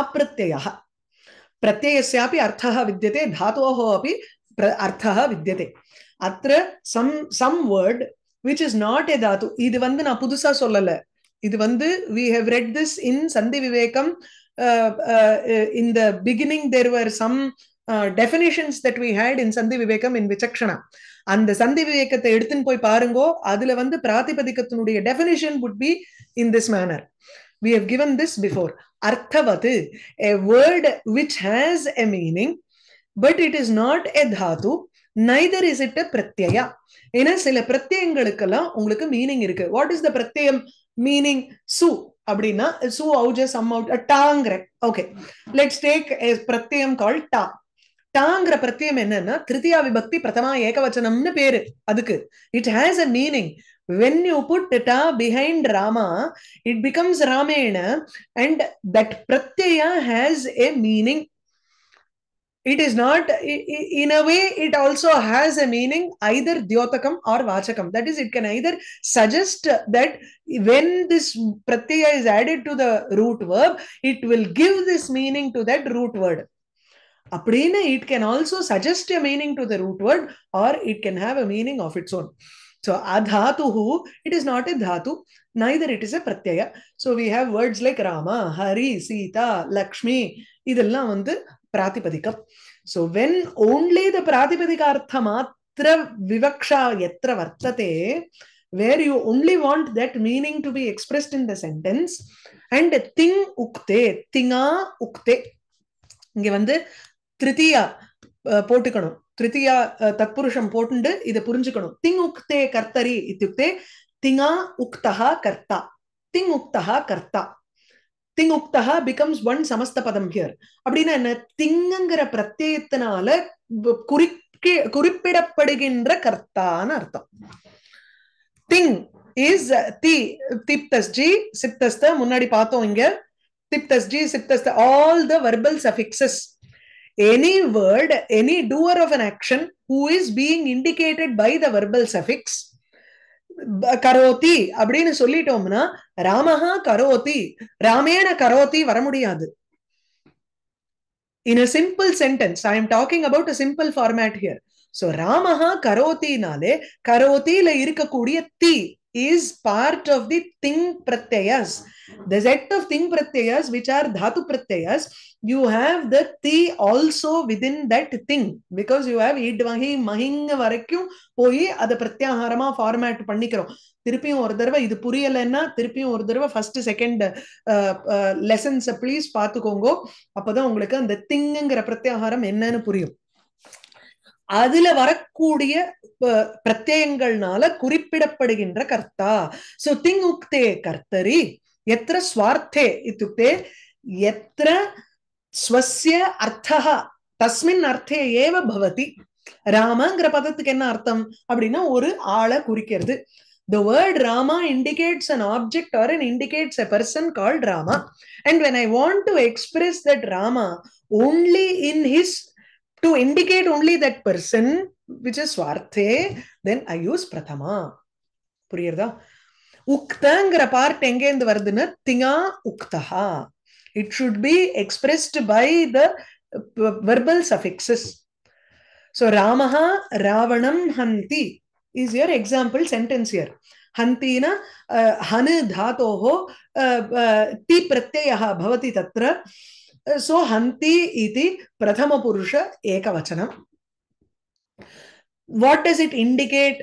अप्रत्ययः प्रत्ययस्यापि अर्थः வித்தியதே धातोः अपि அர்த்தः வித்தியதே அத்த some some word which is not a தாத்து இது வந்து நான் புதுசா சொல்லல இது வந்து we have read this in Sandhi Vivekam in the beginning there were some definitions that we had in Sandhi Vivekam இன் விசக்ஷணா அந்த சந்தி விவேகத்தை எடுத்துன்னு போய் பாருங்கோ அதுல வந்து பிராதிபதிக்கத்தினுடைய definition would be in this manner we have given this before arthavati a word which has a meaning but it is not a dhatu neither is it பிரத்யா ஏன்னா சில பிரத்யங்களுக்கெல்லாம் உங்களுக்கு மீனிங் இருக்கு வாட் இஸ் த பிரத்யம் மீனிங் சு அப்படின்னா சு அவுஜஸ் அம் அவுட் டாங்கிற ஓகே லெட்ஸ் டேக் பிரத்யம் கால் டா டாங்கிற பிரத்தியம் என்னன்னா திருத்தியா விபக்தி பிரதமா ஏகவச்சனம்னு பேரு அதுக்கு it has a meaning when you put ta behind rama it becomes ramena and that pratyaya has a meaning it is not in a way it also has a meaning either dyotakam or vachakam that is it can either suggest that when this pratyaya is added to the root verb it will give this meaning to that root word அப்படின்னு it can also suggest a meaning to the root word or it can have a meaning of its own So adhatuhu, it is not a dhatu, neither it is a pratyaya. So we have words like Rama, Hari, Sita, Lakshmi, இதெல்லாம் வந்து பிராதிபதிகம் ஸோ வென் ஓன்லி த பிராதிபதிகார்த்த மாத்திர விவக்ஷா எத்திர வர்த்ததே where you only want that meaning to be expressed in the sentence and திங் உக்தே திங்கா உக்தே இங்க வந்து திருத்தியா போட்டுக்கணும் திருத்தியா தத்புருஷம் போட்டு இதை புரிஞ்சுக்கணும் திங் உக்தே கர்த்தரி இத்தியுக்தே திங்கா உக்தா கர்த்தா திங் உக்தா கர்த்தா திங் உக்தா பிகம்ஸ் ஒன் சமஸ்த பதம் ஹியர் அப்படின்னா என்ன திங்குங்கிற பிரத்யத்தினால குறிக்கி குறிப்பிடப்படுகின்ற கர்த்தான்னு அர்த்தம் திங் இஸ் தி திப்தஸ்ஜி சிப்தஸ்த முன்னாடி பார்த்தோம் இங்க திப்தஸ்ஜி சிப்தஸ்த all the verbal suffixes any word, any doer of an action who is being indicated by the verbal suffix கரோதி அப்படின்னு சொல்லிட்டோம்னா ராமஹா கரோதி ராமேன கரோதி வர முடியாது in a simple sentence I am talking about a simple format here so ராமஹா கரோத்தினாலே கரோத்தியில இருக்கக்கூடிய the is part of the திங் பிரத்யஸ் The set of thing pratyayas which are dhatu pratyayas you have the ti also within that thing because you have idvahi mahinga வரைக்கும் போய் அதை பிரத்யாகாரமா ஃபார்மேட் பண்ணிக்கிறோம் திருப்பியும் ஒரு தடவை இது புரியலைன்னா திருப்பியும் ஒரு தடவை ஃபர்ஸ்ட் செகண்ட் லெசன்ஸை ப்ளீஸ் பாத்துக்கோங்கோ அப்போதான் உங்களுக்கு அந்த திங்குங்கிற பிரத்யாகாரம் என்னன்னு புரியும் அதுல வரக்கூடிய பிரத்யங்கள்னால குறிப்பிடப்படுகின்ற கர்த்தா சோ திங் உக்தே கர்த்தரி यत्र ஸ்வார்த்தே इत्युक्ते यत्र ஸ்வசிய அர்த்தஹ தஸ்மின் அர்த்தே ஏவ பவதி ராமங்கிற பதத்துக்கு என்ன அர்த்தம் அப்படின்னா ஒரு ஆளை குறிக்கிறது the word Rama indicates an object or and indicates a person call Rama and when I want to express that Rama only in his to indicate only that person which is வார்த்தே தென் ஐ யூஸ் பிரதமா புரியுறதா உக்தங்கிற பார்ட் எங்கேருந்து வருதுன்னு திங்கா உக்தஹா it should be expressed by the verbal suffixes so ராமஹா ராவணம் ஹந்தி is your example sentence here हन्तीना हन् धातोः ति प्रत्ययः भवति तत्र सो हन्ति इति प्रथमपुरुष एकवचनं what does it indicate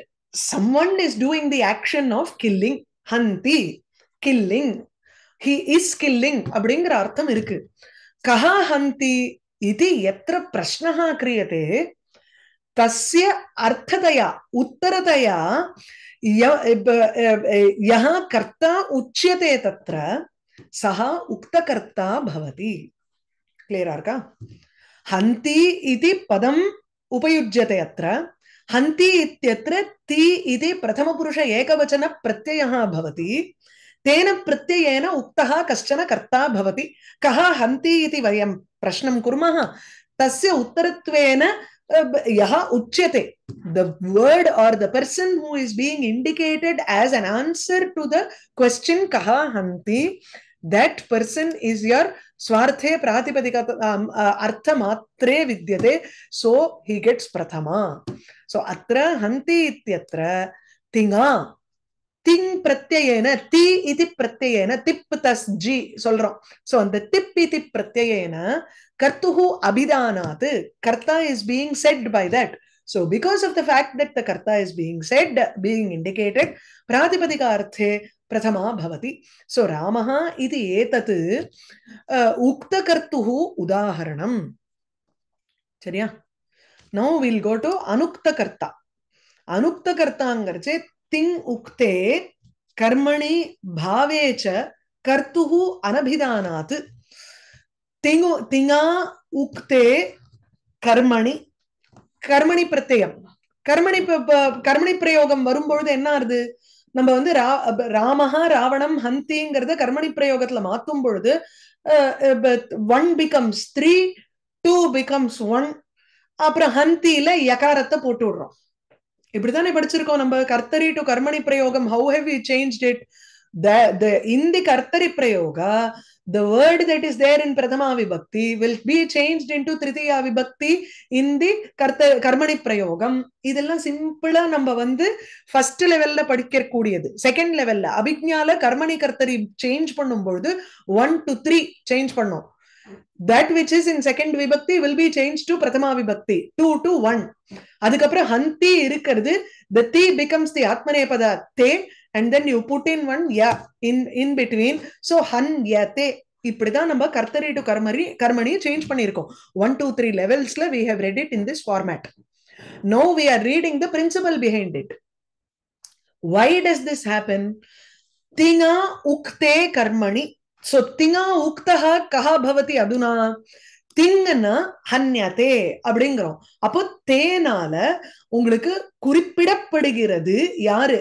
someone is doing the action of killing हंती किल्लिंग ही इज किल्लिंग அப்படிங்கற அர்த்தம் இருக்கு கஹா ஹந்தி இது எത്ര பிரஷ்னः क्रियते तस्य अर्थतया उत्तरतया यः कर्ता उच्यते तत्र सः उक्तकर्ता भवति क्लियर् आर् का हन्ति इति पदम् उपयुज्यते अत्र हन्ति इत्यत्र ति इति प्रथम पुरुष एकवचन प्रत्ययः भवति तेन प्रत्ययेन उक्तः कश्चन कर्ता भवति कः हन्ति इति वयं प्रश्नं कुर्मः तस्य उत्तरत्वेन यः उच्यते the word or the person who is being indicated as an answer to the question कः हन्ति दैट पर्सन इज योर स्वार्थे प्रातिपदिक अर्थमात्रे विद्यते सो ही गेट्स प्रथमा सो अत्र हन्ति इत्यत्र திங்கா திங் பிரத்யேன தி இது பிரத்யேன திப் தஸ் ஜி சொல்றோம் சோ அந்த திப் இது பிரத்யேன கர்த்துஹு அபிதானாத் கர்த்தா is being said by that so because of the fact that the கர்த்தா is being said being indicated பிராதிபதிகார்த்தே பிரதமா பவதி சோ ராமஹ இது ஏதத் உக்த கர்த்துஹு உதாஹரணம் சரியா நோ வில் கோ டு அனுக்த கர்த்தா அனுக்த கர்த்தாங்கிறச்சே திங் உக்தே கர்மணி பாவேச்ச கர்த்துஹு அனபிதானாத் திங்கு திங்கா உக்தே கர்மணி கர்மணி பிரத்யம் கர்மணி கர்மணி பிரயோகம் வரும்பொழுது என்ன ஆகுது நம்ம வந்து ரா ராமஹா ராவணம் ஹந்திங்கிறத கர்மணி பிரயோகத்துல மாத்தும் பொழுது one becomes three two becomes one அப்புறம் ஹந்தியில யகாரத்தை போட்டு விடுறோம் இப்படித்தானே படிச்சிருக்கோம் நம்ம கர்த்தரி டு கர்மணி பிரயோகம் how how you change it the the Kartari Prayoga, the word that is there in Pradhama Vibhakti will be changed into Tritiya Vibhakti in the Karta, Karmani Prayogam. இதெல்லாம் சிம்பிளா நம்ம வந்து ஃபர்ஸ்ட் லெவல்ல படிக்கக்கூடியது செகண்ட் லெவல்ல அபிஜ்ஞால கர்மணி கர்த்தரி சேஞ்ச் பண்ணும் பொழுது ஒன் டு த்ரீ சேஞ்ச் பண்ணோம் that which is in second விபக்தி வில் பி சேஞ்ச் டு பிரதமா விபக்தி டூ டு ஒன் அதுக்கப்புறம் ஹந்தி இருக்கிறது த தி பிகம்ஸ் தி ஆத்மநேபத தே and then you put in one யா இன் இன் பிட்வீன் ஸோ ஹன் ய தே இப்படிதான் நம்ம கர்த்தரி டு கர்மரி கர்மணி சேஞ்ச் பண்ணியிருக்கோம் ஒன் டூ த்ரீ லெவல்ஸ்ல we have read it in this format now we are reading the principle behind it why does this happen திங்கா உக்தே கர்மணி சோ திங்கா உக்தகா கஹா பவதி அதுனா திங்கன்னா ஹன்யதே அப்படிங்கிறோம் அப்போ தேனால உங்களுக்கு குறிப்பிடப்படுகிறது யாரு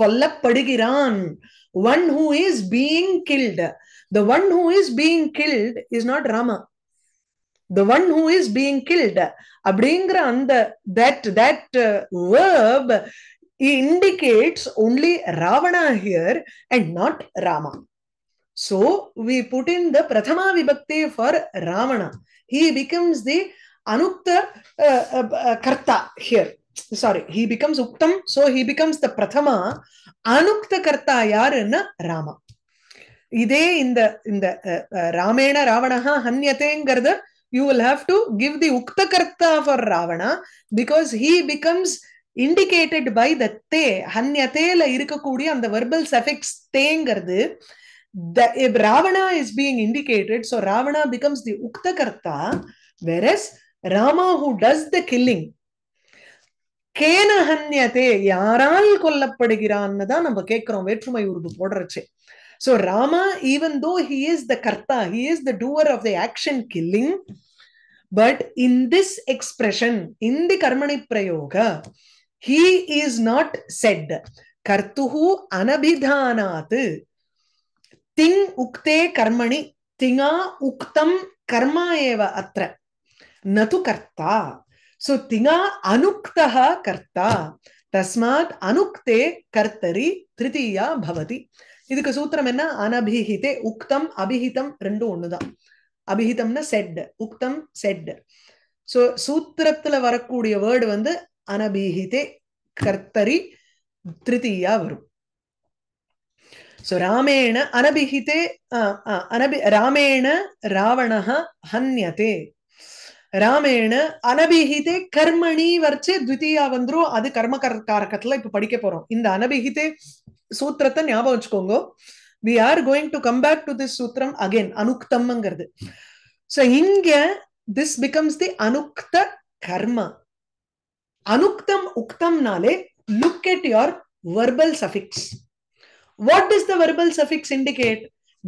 கொல்லப்படுகிறான் one who is being killed the one who is being killed is not Rama the one who is being killed அப்படிங்கிற அந்த that that verb indicates only Ravana here and not Rama So we put in the Prathama Vibhakti for Ravana. He becomes the Anukta uh, uh, Karta here. Sorry, he becomes Uktam. So he becomes the Prathama Anukta Karta Yarana Rama. இதே இந்த இந்த ராமேண ராவணஹா ஹன்யத்தேங்கிறத you will have to give the உக்த கர்த்தா for Ravana because he becomes indicated by the தே ஹன்யத்தேல இருக்கக்கூடிய அந்த வெர்பல் சஃபிக்ஸ் தேங்கிறது the if Ravana is being indicated, so Ravana becomes the Uktakarta, whereas Rama who does the killing, கேன ஹன்யதே யாரால் கொல்லப்படுகிறான்னு தான் நம்ம கேட்கிறோம் வேற்றுமை உருது போடுறச்சு so Rama even though he is the கர்த்தா he is the doer of the action killing but in this expression in the கர்மணி பிரயோக ஹீ இஸ் நாட் செட் கர்த்துஹு அனபிதானாத் திங் உக்தே கர்மணி திங்கா உக்தம் கர்மா ஏவ அத்த நது கர்த்தா சோ திங்கா அனுக்தா கர்த்தா தஸ்மாத் அனுக்தே கர்த்தரி திருத்தீயா பவதி இதுக்கு சூத்திரம் என்ன அனபிஹிதே உக்தம் அபிஹிதம் ரெண்டும் ஒண்ணுதான் அபிஹிதம்னா செட் உக்தம் செட் சோ சூத்திரத்துல வரக்கூடிய வேர்டு வந்து அனபிஹிதே கர்த்தரி திருத்தீயா வரும் சோ ராமேண அனபிஹிதே அனபி ராமேண ராவண ஹன்யதே ராமேண அனபிஹிதே கர்மணி வர்ச்சே துவித்தியா வந்துரும் அது கர்ம காரகத்துல இப்ப படிக்க போறோம் இந்த அனபிஹிதே சூத்திரத்தை ஞாபகம் வச்சுக்கோங்க we are going to come back to this சூத்திரம் அகேன் அனுக்தம்ங்கிறது சோ இங்க திஸ் பிகம்ஸ் தி அனுக்த கர்ம அனுக்தம் உக்தம்னாலே look at your verbal suffix what does the verbal suffix indicate?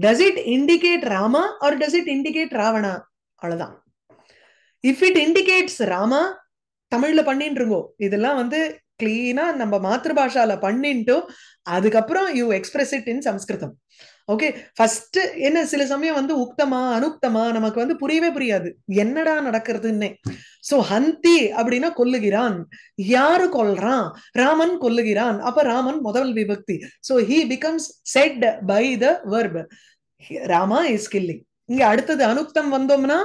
Does it indicate Rama or does it indicate Ravana? அவ்வளோதான் இஃப் இட் இண்டிகேட்ஸ் ராமா தமிழ்ல பண்ணிட்டு இருக்கோம் இதெல்லாம் வந்து கிளீனா நம்ம மாத்திருபாஷால பண்ணிட்டு அதுக்கப்புறம் you express it in Samskritam okay first என்ன சில சமயம் வந்து உக்தமா அனுக்தமா நமக்கு வந்து புரியவே புரியாது என்னடா நடக்கிறதுன்னே சோ ஹந்தி அப்படின்னா கொல்லுகிறான் யாரு கொல்றான் ராமன் கொல்லுகிறான் அப்ப ராமன் முதல் விபக்தி so he becomes said by the verb Rama is killing இங்க அடுத்தது அனுக்தம் வந்தோம்னா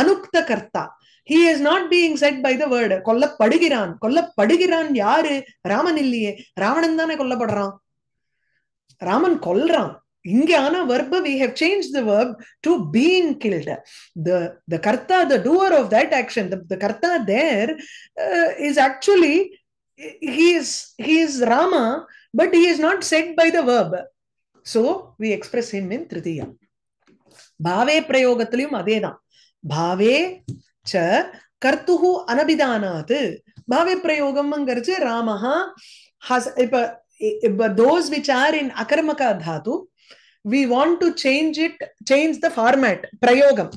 அனுக்த கர்த்தா he is not being said by the word கொல்லப்படுகிறான் கொல்லப்படுகிறான் யாரு ராமன் இல்லையே ராவணன் தானே கொல்லப்படுறான் ராமன் கொல்றான் இங்க ஆனா verb we have change the verb to being killed the the கர்த்தா the doer of that action the கர்த்தா there is actually he is he is rama but he is not said by the verb so we express him in tritiya bhave prayogatilum adhe dhan bhave cha கர்த்துஹு அனபிதானாத் பாவே பிரயோகம்ங்கிறச்சு ராமஹா ஹஸ் இப்ப தோஸ் விச் ஆர் இன் அகர்மக தாத்து we want to change it, change the format, prayogam.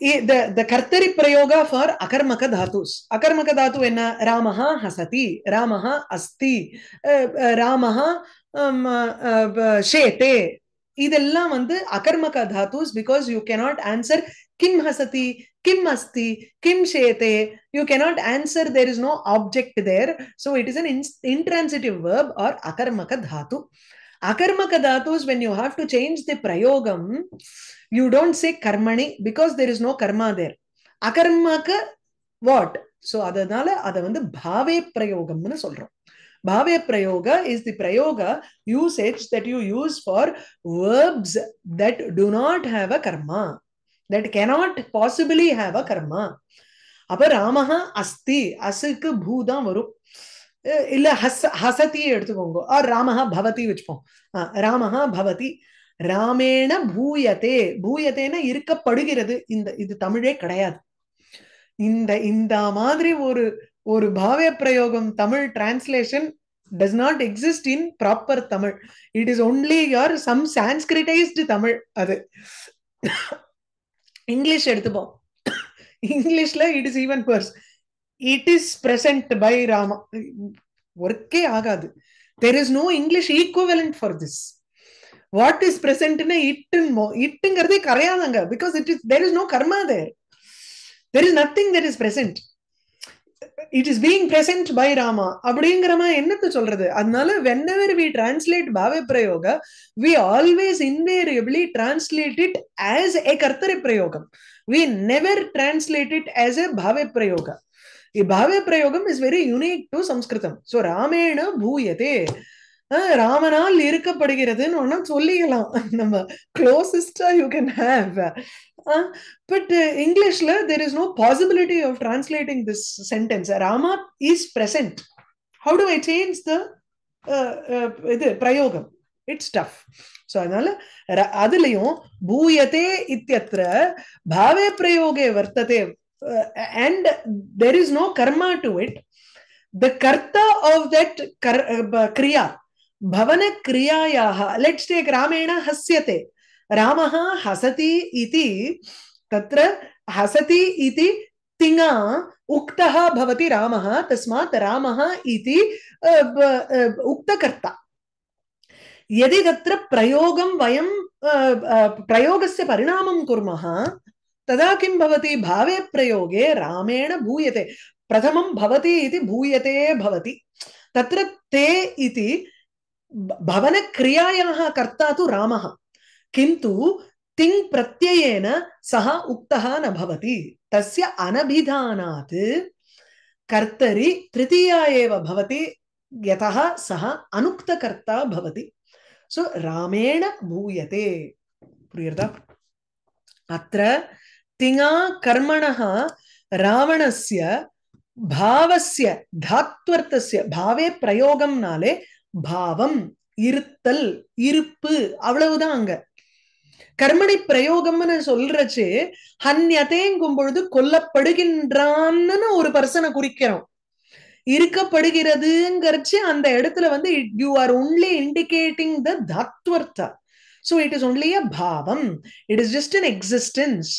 The, the kartari prayoga for akarmaka dhatus. Akarmaka dhatu enna ramaha hasati, ramaha asti, uh, ramaha um, uh, uh, shete. akarmaka dhatus because you cannot answer kim hasati, kim asti, kim shete. You cannot answer, there is no object there. So it is an intransitive verb or akarmaka dhatu. Akarmaka dhatus, when you have to change the prayogam, you don't say karmani because there is no karma there. Akarmaka what? So அதனால அதை வந்து பாவே பிரயோகம்னு சொல்றோம் பாவே பிரயோக இஸ் தி பிரயோக usage that you use for verbs that do not have a கர்மா that cannot possibly have a கர்மா அப்ப ராமஹா அஸ்தி அசுக்கு பூதான் வரும் இல்ல ஹஸ் ஹசதியை எடுத்துக்கோங்க ஆர் ராமஹா பவதி வச்சுப்போம் ராமஹா பவதி ராமேண பூயத்தே பூயத்தேன இருக்கப்படுகிறது இந்த இது தமிழே கிடையாது இந்த இந்த மாதிரி ஒரு ஒரு பாவிய பிரயோகம் Tamil translation does not exist in proper Tamil it is only யார் சம் சான்ஸ்கிரிட்டைஸ்டு தமிழ் அது இங்கிலீஷ் எடுத்துப்போம் இங்கிலீஷ்ல it is even worse it is present by Rama ஒர்க்கே ஆகாது there is no English equivalent for this what is பிரசன்ட்னா இட்டுன்மோ இட்டுங்கிறதே கரையாதாங்க because it is there is no கர்மா there there is nothing there is present it is being present by Rama அப்படிங்கிற மாதிரி என்னத்தை சொல்றது அதனால வென்னவர் வி டிரான்ஸ்லேட் பாவே பிரயோக we always invariably translate it as a கர்த்தரை பிரயோகம் we never translate it as a பாவே பிரயோகம் பாவே பிரயோகம் is very unique to Samskritam so ராமேண பூயதே ராமனால் இருக்கப்படுகிறதுன்னு ஒன்னா சொல்லிக்கலாம் நம்ம க்ளோசஸ்டா யூ கேன் ஹாவ் பட் இங்கிலீஷ்ல there is no possibility of translating this sentence Rama is present how do I change the இது பிரயோகம் இட்ஸ் டஃப் ஸோ அதனால அதுலயும் பூயதே இத்தியத்திர பாவே பிரயோகே வர்த்ததே uh, and there is no karma to it the karta of that kar, uh, kriya bhavana kriyayaha let's take ramena hasyate ramah hasati iti tatra hasati तत्र हसति इति तिङा उक्तः भवति रामः तस्मात् uh, इति उक्तकर्ता यदि तत्र प्रयोगं वयं प्रयोगस्य परिणामं कुर्मः तदा किं भवति भावे प्रयोगे रामेण भूयते प्रथमं भवति इति भूयते भवति तत्र ते इति भवनक्रियायाः कर्ता तु रामः किन्तु तिङ् प्रत्ययेन सः उक्तः न भवति तस्य अनभिधानात् कर्तरि तृतीया एव भवति यतः सः अनुक्तकर्ता भवति सो रामेण भूयते प्रियर्दा अत्र திங்கா கர்மணா ராவணஸ்ய பாவசிய தாத்வர்த்தசிய பாவே பிரயோகம்னாலே பாவம் இருத்தல் இருப்பு அவ்வளவுதான் அங்க கர்மணி பிரயோகம்னு சொல்றச்சு ஹன்யதேங்கும் பொழுது கொல்லப்படுகின்றான்னு ஒரு பர்சனை குறிக்கிறோம் இருக்கப்படுகிறதுங்கிறச்சு அந்த இடத்துல வந்து you are only indicating the தாத்வர்த்தா so it is only a பாவம் it is just an existence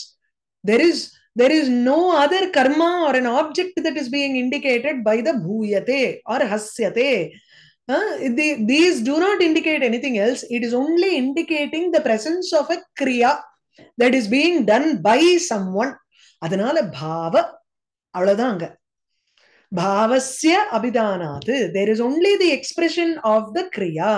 there is there is no other karma or an object that is being indicated by the bhuyate or hasyate uh, the, these do not indicate anything else it is only indicating the presence of a kriya that is being done by someone அதனால பாவ அவ்வளவுதான் அங்க பாவசிய அபிதானாது there is only the expression of the கிரியா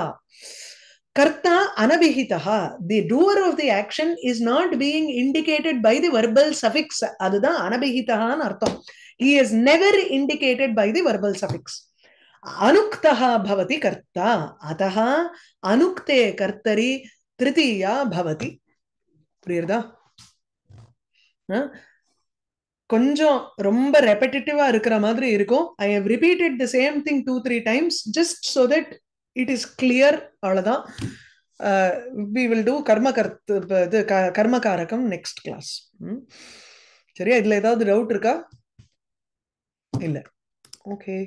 Karta anabihitaha, the doer of the action is not being indicated by the verbal suffix. adu da Adada anabihitaha artham. He is never indicated by the verbal suffix. Anuktaha bhavati karta. Ataha anukte kartari tritiya bhavati. Priyarda? Huh? கொஞ்சம் ரொம்ப ரெப்படிட்டிவா இருக்கிற மாதிரி இருக்கும் I have repeated the same thing two three times just so that it is clear அவ்வளவுதான் வி வில் டூ கர்ம கர்த்து இது க கர்மகாரகம் நெக்ஸ்ட் கிளாஸ் சரியா இதில் ஏதாவது டவுட் இருக்கா இல்லை ஓகே